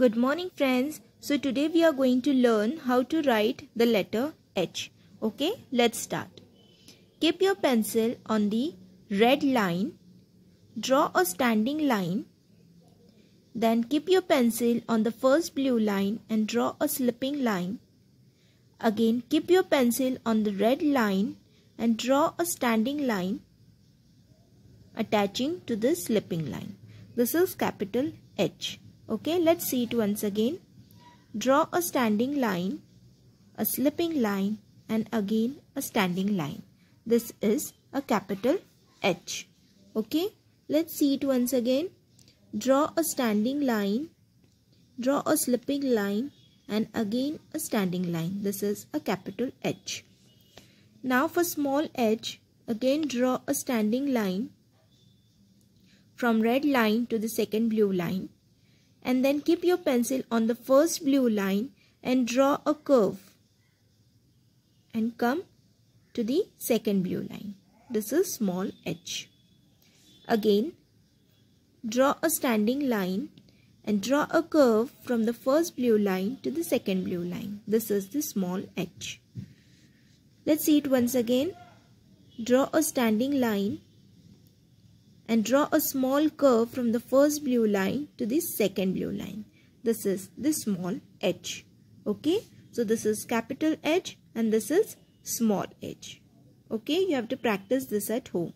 Good morning friends. So today we are going to learn how to write the letter H. Okay, let's start. Keep your pencil on the red line. Draw a standing line. Then keep your pencil on the first blue line and draw a slipping line. Again, keep your pencil on the red line and draw a standing line attaching to the slipping line. This is capital H. Okay, let's see it once again. Draw a standing line, a slipping line and again a standing line. This is a capital H. Okay, let's see it once again. Draw a standing line, draw a slipping line and again a standing line. This is a capital H. Now for small h, again draw a standing line from red line to the second blue line and then keep your pencil on the first blue line and draw a curve and come to the second blue line. This is small h. Again, draw a standing line and draw a curve from the first blue line to the second blue line. This is the small h. Let's see it once again. Draw a standing line and draw a small curve from the first blue line to the second blue line. This is the small h. Okay. So this is capital H and this is small h. Okay. You have to practice this at home.